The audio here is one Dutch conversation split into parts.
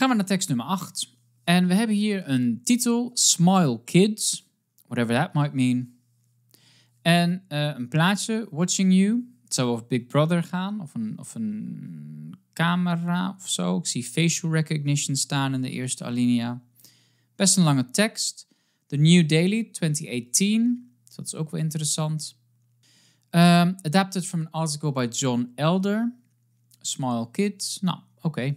Gaan we naar tekst nummer 8. En we hebben hier een titel, Smile Kids, whatever that might mean. En eh, een plaatje, Watching You. Het zou over Big Brother gaan, of een, of een camera of zo. Ik zie facial recognition staan in de eerste alinea. Best een lange tekst. The New Daily 2018. Dus dat is ook wel interessant. Ehm, adapted from an article by John Elder. Smile Kids. Nou, oké.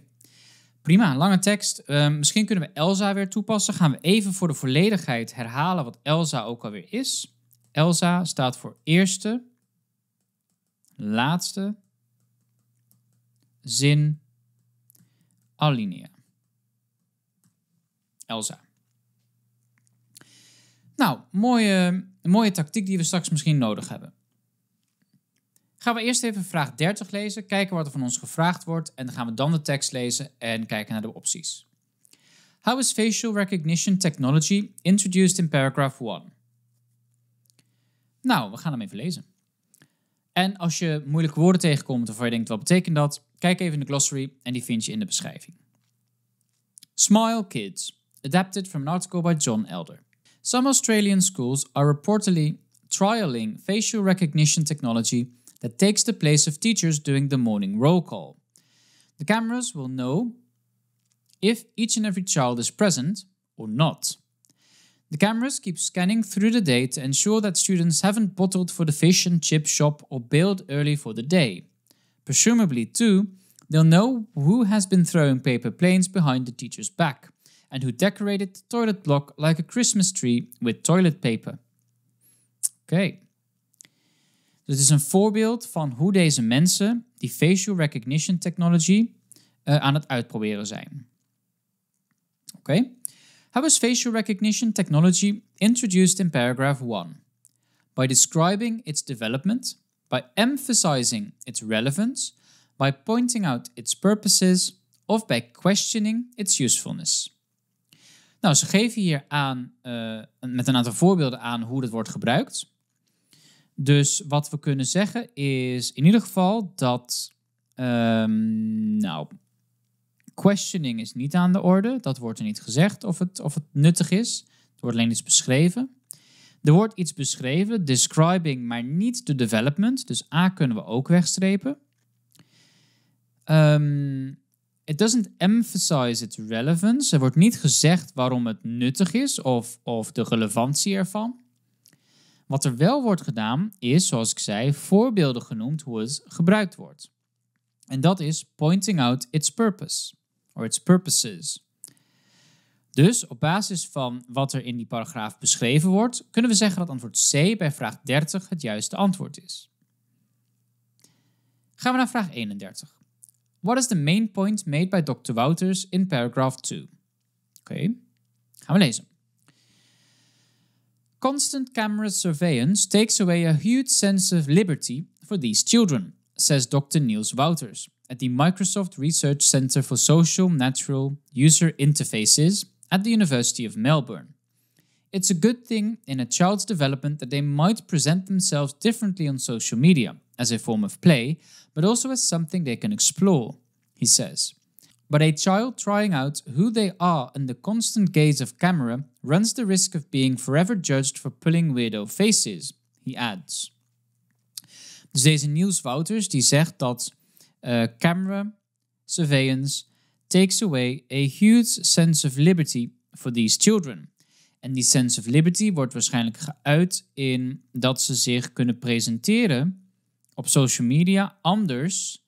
Prima, lange tekst. Ehm, misschien kunnen we Elsa weer toepassen. Gaan we even voor de volledigheid herhalen wat Elsa ook alweer is. Elsa staat voor eerste, laatste, zin, alinea. Elsa. Nou, mooie, mooie tactiek die we straks misschien nodig hebben. Gaan we eerst even vraag 30 lezen, kijken wat er van ons gevraagd wordt en dan gaan we dan de tekst lezen en kijken naar de opties. How is facial recognition technology introduced in paragraph 1? Nou, we gaan hem even lezen. En als je moeilijke woorden tegenkomt of je denkt wat betekent dat, kijk even in de glossary en die vind je in de beschrijving. Smile Kids, adapted from an article by John Elder. Some Australian schools are reportedly trialing facial recognition technology that takes the place of teachers during the morning roll call. The cameras will know if each and every child is present or not. The cameras keep scanning through the day to ensure that students haven't bottled for the fish and chip shop or bailed early for the day. Presumably, too, they'll know who has been throwing paper planes behind the teacher's back and who decorated the toilet block like a Christmas tree with toilet paper. Okay. Dus het is een voorbeeld van hoe deze mensen die facial recognition technology eh, aan het uitproberen zijn. Oké. How is facial recognition technology introduced in paragraph 1? By describing its development, by emphasizing its relevance, by pointing out its purposes of by questioning its usefulness. Nou, ze geven hier aan, eh, met een aantal voorbeelden aan hoe dat wordt gebruikt. Dus wat we kunnen zeggen is in ieder geval dat. Ehm, nou, questioning is niet aan de orde. Dat wordt er niet gezegd of het, of het nuttig is. Er wordt alleen iets beschreven. Er wordt iets beschreven, describing, maar niet de development. Dus A kunnen we ook wegstrepen. Um, it doesn't emphasize its relevance. Er wordt niet gezegd waarom het nuttig is of, of de relevantie ervan. Wat er wel wordt gedaan is, zoals ik zei, voorbeelden genoemd hoe het gebruikt wordt. En dat is pointing out its purpose, or its purposes. Dus op basis van wat er in die paragraaf beschreven wordt, kunnen we zeggen dat antwoord C bij vraag 30 het juiste antwoord is. Gaan we naar vraag 31. What is the main point made by Dr. Wouters in paragraph 2? Oké, gaan we lezen. constant camera surveillance takes away a huge sense of liberty for these children, says Dr. Niels Wouters at the Microsoft Research Center for Social, Natural, User Interfaces at the University of Melbourne. It's a good thing in a child's development that they might present themselves differently on social media, as a form of play, but also as something they can explore, he says. But a child trying out who they are in the constant gaze of camera runs the risk of being forever judged for pulling weirdo faces, he adds. Dus deze Niels Wouters die zegt dat eh, camera surveillance takes away a huge sense of liberty for these children. En die sense of liberty wordt waarschijnlijk geuit in dat ze zich kunnen presenteren op social media anders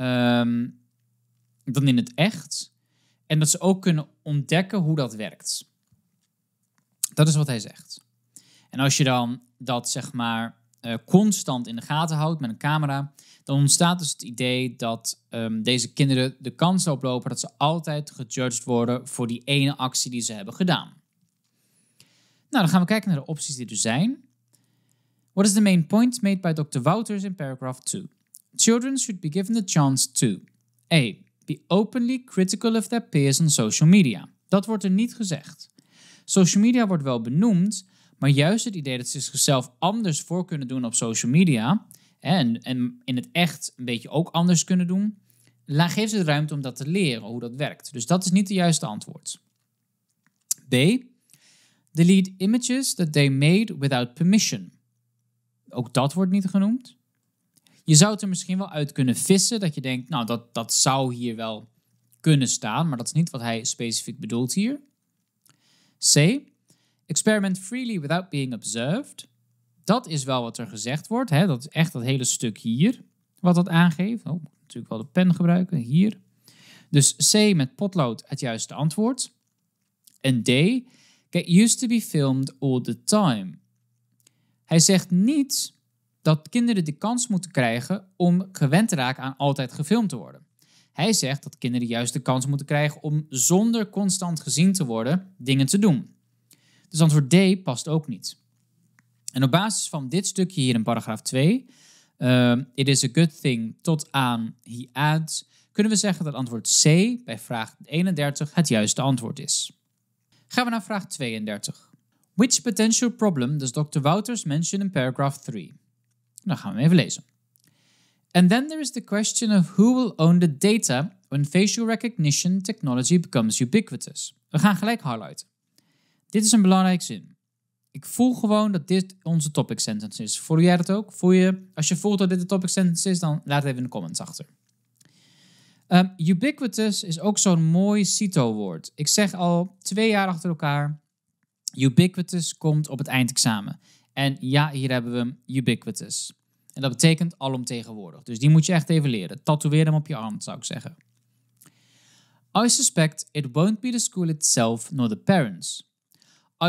um, dan in het echt. En dat ze ook kunnen ontdekken hoe dat werkt. Dat is wat hij zegt. En als je dan dat zeg maar eh, constant in de gaten houdt met een camera, dan ontstaat dus het idee dat ehm, deze kinderen de kans oplopen dat ze altijd gejudged worden voor die ene actie die ze hebben gedaan. Nou, dan gaan we kijken naar de opties die er zijn. What is the main point made by Dr. Wouters in paragraph 2? Children should be given the chance to A be openly critical of their peers on social media. Dat wordt er niet gezegd. Social media wordt wel benoemd, maar juist het idee dat ze zichzelf anders voor kunnen doen op social media en, en in het echt een beetje ook anders kunnen doen, geeft ze de ruimte om dat te leren, hoe dat werkt. Dus dat is niet de juiste antwoord. B. Delete images that they made without permission. Ook dat wordt niet genoemd. Je zou het er misschien wel uit kunnen vissen. Dat je denkt, nou, dat, dat zou hier wel kunnen staan. Maar dat is niet wat hij specifiek bedoelt hier. C. Experiment freely without being observed. Dat is wel wat er gezegd wordt. Hè? Dat is echt dat hele stuk hier. Wat dat aangeeft. Oh, natuurlijk wel de pen gebruiken. Hier. Dus C met potlood het juiste antwoord. En D. Get used to be filmed all the time. Hij zegt niet dat kinderen de kans moeten krijgen om gewend te raken aan altijd gefilmd te worden. Hij zegt dat kinderen juist de kans moeten krijgen om zonder constant gezien te worden dingen te doen. Dus antwoord D past ook niet. En op basis van dit stukje hier in paragraaf 2, eh, it is a good thing tot aan he adds, kunnen we zeggen dat antwoord C bij vraag 31 het juiste antwoord is. Gaan we naar vraag 32. Which potential problem does Dr. Wouters mention in paragraph 3? Dan gaan we hem even lezen. And then there is the question of who will own the data when facial recognition technology becomes ubiquitous. We gaan gelijk highlighten. Dit is een belangrijk zin. Ik voel gewoon dat dit onze topic sentence is. Voel jij dat ook? Voel je, als je voelt dat dit de topic sentence is, dan laat het even in de comments achter. Ehm, ubiquitous is ook zo'n mooi CITO-woord. Ik zeg al twee jaar achter elkaar, ubiquitous komt op het eindexamen. En ja, hier hebben we hem, ubiquitous. En dat betekent alomtegenwoordig. Dus die moet je echt even leren. Tatoeëer hem op je arm, zou ik zeggen. I suspect it won't be the school itself nor the parents.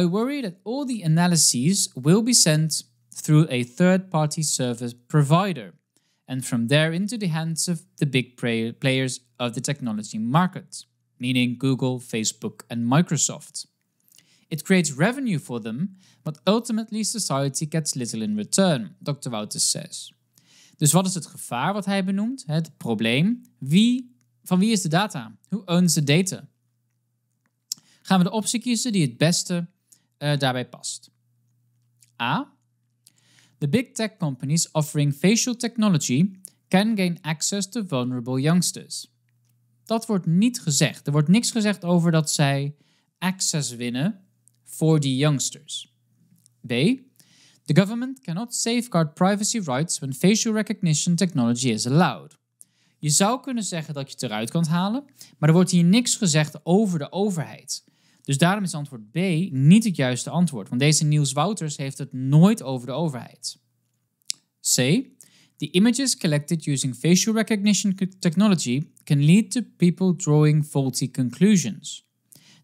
I worry that all the analyses will be sent through a third-party service provider and from there into the hands of the big players of the technology market, meaning Google, Facebook, and Microsoft. It creates revenue for them, but ultimately society gets little in return, Dr. Wouters says. Dus wat is het gevaar wat hij benoemt? Het probleem. Wie, van wie is de data? Who owns the data? Gaan we de optie kiezen die het beste eh, daarbij past. A. The big tech companies offering facial technology can gain access to vulnerable youngsters. Dat wordt niet gezegd. Er wordt niks gezegd over dat zij access winnen for the youngsters. B. The government cannot safeguard privacy rights when facial recognition technology is allowed. Je zou kunnen zeggen dat je het eruit kan halen, maar er wordt hier niks gezegd over de overheid. Dus daarom is antwoord B niet het juiste antwoord, want deze Niels Wouters heeft het nooit over de overheid. C. The images collected using facial recognition technology can lead to people drawing faulty conclusions.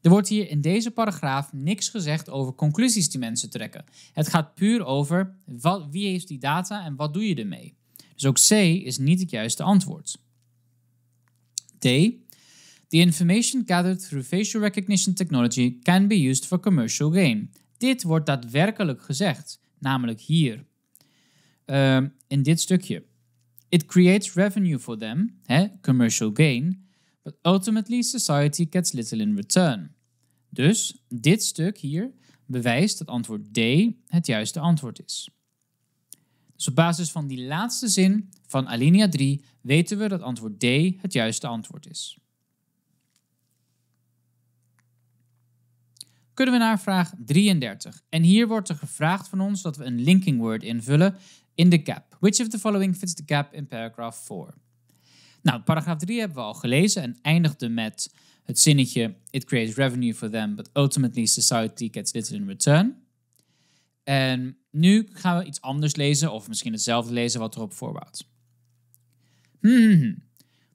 Er wordt hier in deze paragraaf niks gezegd over conclusies die mensen trekken. Het gaat puur over wat, wie heeft die data en wat doe je ermee. Dus ook C is niet het juiste antwoord. D. The information gathered through facial recognition technology can be used for commercial gain. Dit wordt daadwerkelijk gezegd, namelijk hier. Ehm, in dit stukje. It creates revenue for them, hè, commercial gain, But ultimately society gets little in return. Dus dit stuk hier bewijst dat antwoord D het juiste antwoord is. Dus op basis van die laatste zin van alinea 3 weten we dat antwoord D het juiste antwoord is. Kunnen we naar vraag 33. En hier wordt er gevraagd van ons dat we een linking word invullen in de gap. Which of the following fits the gap in paragraph 4? Nou, paragraaf 3 hebben we al gelezen en eindigde met het zinnetje: It creates revenue for them, but ultimately society gets little in return. En nu gaan we iets anders lezen, of misschien hetzelfde lezen wat erop voorbouwt. Hmm.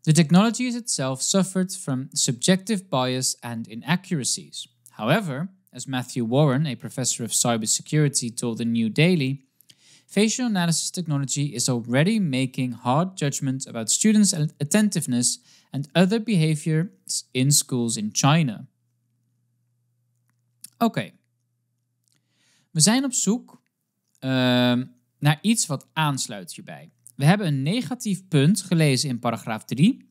The technology itself suffered from subjective bias and inaccuracies. However, as Matthew Warren, a professor of cybersecurity, told the New Daily, Facial analysis technology is already making hard judgments about students' attentiveness and other behaviors in schools in China. Oké. We zijn op zoek ehm, naar iets wat aansluit hierbij. We hebben een negatief punt gelezen in paragraaf 3.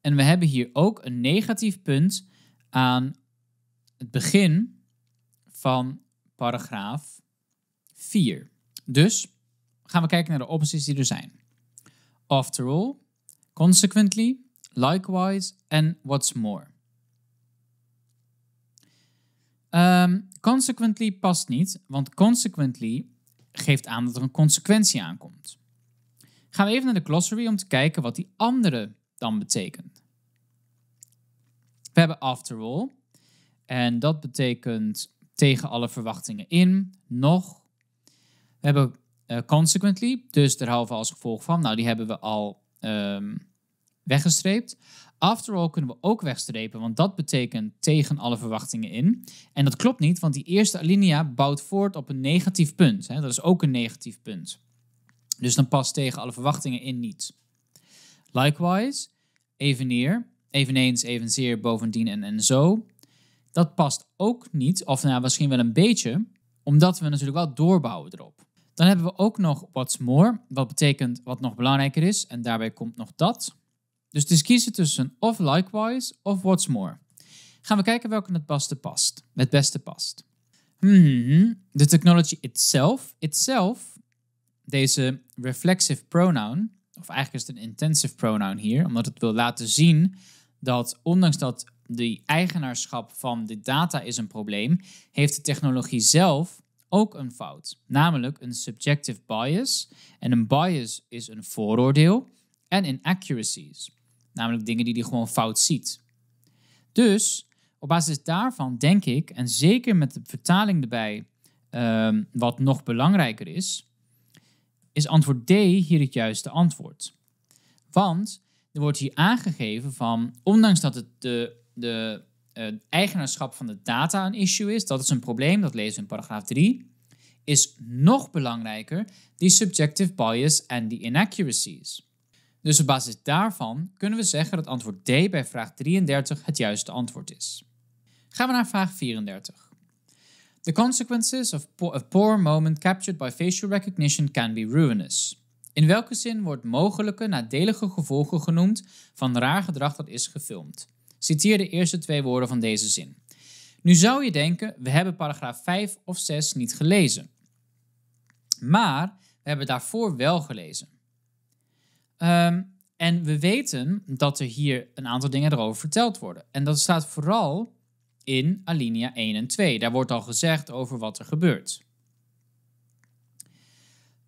En we hebben hier ook een negatief punt aan het begin van paragraaf 4. Dus gaan we kijken naar de opties die er zijn. After all, consequently, likewise en what's more. Ehm, consequently past niet, want consequently geeft aan dat er een consequentie aankomt. Gaan we even naar de glossary om te kijken wat die andere dan betekent. We hebben after all en dat betekent tegen alle verwachtingen in, nog we hebben eh, consequently, dus derhalve als gevolg van, nou die hebben we al um, weggestreept. After all kunnen we ook wegstrepen, want dat betekent tegen alle verwachtingen in. En dat klopt niet, want die eerste alinea bouwt voort op een negatief punt. Hè? Dat is ook een negatief punt. Dus dan past tegen alle verwachtingen in niet. Likewise, eveneer, eveneens, evenzeer, bovendien en, en zo. Dat past ook niet, of nou, misschien wel een beetje, omdat we natuurlijk wel doorbouwen erop. Dan hebben we ook nog what's more, wat betekent wat nog belangrijker is en daarbij komt nog dat. Dus het is kiezen tussen of likewise of what's more. Gaan we kijken welke het beste past. Het beste past. Hmm, the technology itself, itself, deze reflexive pronoun, of eigenlijk is het een intensive pronoun hier, omdat het wil laten zien dat ondanks dat de eigenaarschap van de data is een probleem, heeft de technologie zelf ook een fout, namelijk een subjective bias. En een bias is een vooroordeel en inaccuracies, namelijk dingen die hij gewoon fout ziet. Dus op basis daarvan denk ik, en zeker met de vertaling erbij, ehm, wat nog belangrijker is, is antwoord D hier het juiste antwoord. Want er wordt hier aangegeven van, ondanks dat het de, de uh, eigenaarschap van de data een issue is, dat is een probleem, dat lezen we in paragraaf 3, is nog belangrijker die subjective bias en die inaccuracies. Dus op basis daarvan kunnen we zeggen dat antwoord D bij vraag 33 het juiste antwoord is. Gaan we naar vraag 34. The consequences of a poor moment captured by facial recognition can be ruinous. In welke zin wordt mogelijke nadelige gevolgen genoemd van raar gedrag dat is gefilmd? Citeer de eerste twee woorden van deze zin. Nu zou je denken, we hebben paragraaf 5 of 6 niet gelezen. Maar we hebben daarvoor wel gelezen. Ehm, en we weten dat er hier een aantal dingen erover verteld worden. En dat staat vooral in alinea 1 en 2. Daar wordt al gezegd over wat er gebeurt.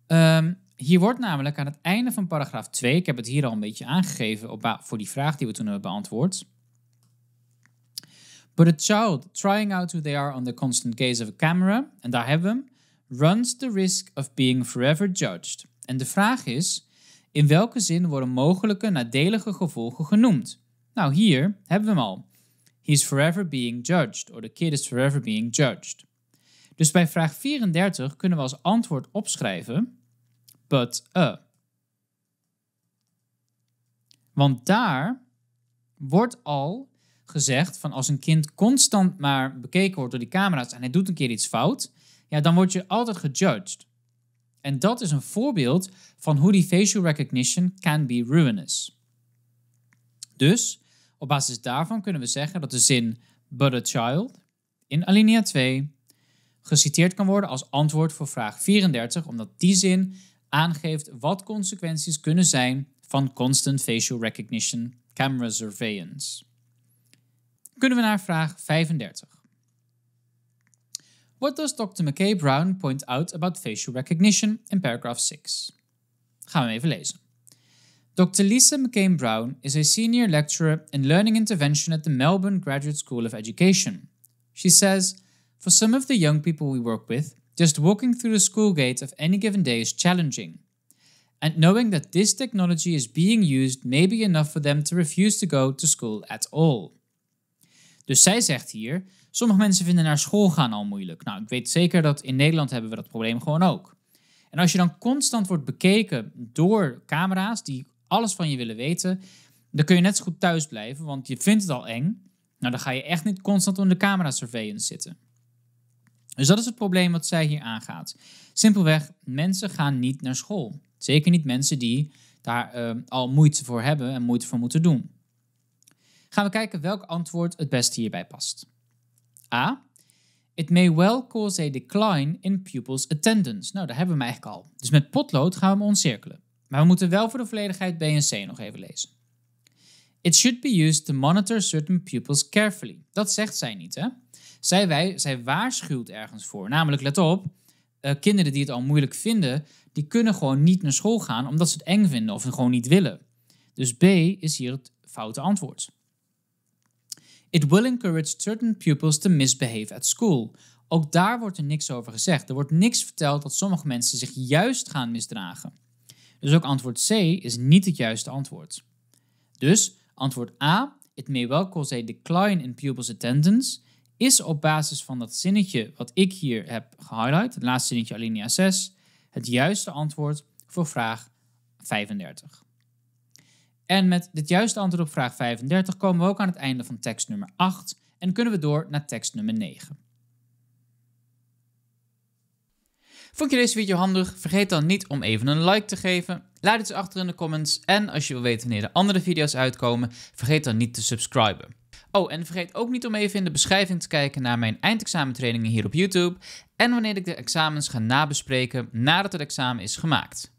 Ehm, hier wordt namelijk aan het einde van paragraaf 2, ik heb het hier al een beetje aangegeven op voor die vraag die we toen hebben beantwoord. But a child trying out who they are on the constant gaze of a camera, en daar hebben we hem, runs the risk of being forever judged. En de vraag is, in welke zin worden mogelijke nadelige gevolgen genoemd? Nou, hier hebben we hem al. He's forever being judged, or the kid is forever being judged. Dus bij vraag 34 kunnen we als antwoord opschrijven, but a. Eh. Want daar wordt al gezegd van als een kind constant maar bekeken wordt door die camera's en hij doet een keer iets fout, ja, dan word je altijd gejudged. En dat is een voorbeeld van hoe die facial recognition can be ruinous. Dus op basis daarvan kunnen we zeggen dat de zin but a child in alinea 2 geciteerd kan worden als antwoord voor vraag 34, omdat die zin aangeeft wat consequenties kunnen zijn van constant facial recognition camera surveillance. kunnen we naar vraag 35. What does Dr. McKay Brown point out about facial recognition in paragraph 6? Gaan we even lezen. Dr. Lisa McCain Brown is a senior lecturer in learning intervention at the Melbourne Graduate School of Education. She says, For some of the young people we work with, just walking through the school gate of any given day is challenging. And knowing that this technology is being used may be enough for them to refuse to go to school at all. Dus zij zegt hier, sommige mensen vinden naar school gaan al moeilijk. Nou, ik weet zeker dat in Nederland hebben we dat probleem gewoon ook. En als je dan constant wordt bekeken door camera's die alles van je willen weten, dan kun je net zo goed thuis blijven, want je vindt het al eng. Nou, dan ga je echt niet constant onder camera surveillance zitten. Dus dat is het probleem wat zij hier aangaat. Simpelweg, mensen gaan niet naar school. Zeker niet mensen die daar ehm, al moeite voor hebben en moeite voor moeten doen gaan we kijken welk antwoord het best hierbij past. A. It may well cause a decline in pupils' attendance. Nou, daar hebben we hem eigenlijk al. Dus met potlood gaan we hem oncirkelen. Maar we moeten wel voor de volledigheid B en C nog even lezen. It should be used to monitor certain pupils carefully. Dat zegt zij niet, hè? Zij, wij, zij waarschuwt ergens voor. Namelijk, let op, eh, kinderen die het al moeilijk vinden, die kunnen gewoon niet naar school gaan omdat ze het eng vinden of het gewoon niet willen. Dus B is hier het foute antwoord. It will encourage certain pupils to misbehave at school. Ook daar wordt er niks over gezegd. Er wordt niks verteld dat sommige mensen zich juist gaan misdragen. Dus ook antwoord C is niet het juiste antwoord. Dus antwoord A, it may well cause a decline in pupils' attendance, is op basis van dat zinnetje wat ik hier heb gehighlight, het laatste zinnetje alinea 6, het juiste antwoord voor vraag 35. En met dit juiste antwoord op vraag 35 komen we ook aan het einde van tekst nummer 8 en kunnen we door naar tekst nummer 9. Vond je deze video handig? Vergeet dan niet om even een like te geven. Laat iets achter in de comments. En als je wil weten wanneer de andere video's uitkomen, vergeet dan niet te subscriben. Oh, en vergeet ook niet om even in de beschrijving te kijken naar mijn eindexamentrainingen hier op YouTube. En wanneer ik de examens ga nabespreken nadat het examen is gemaakt.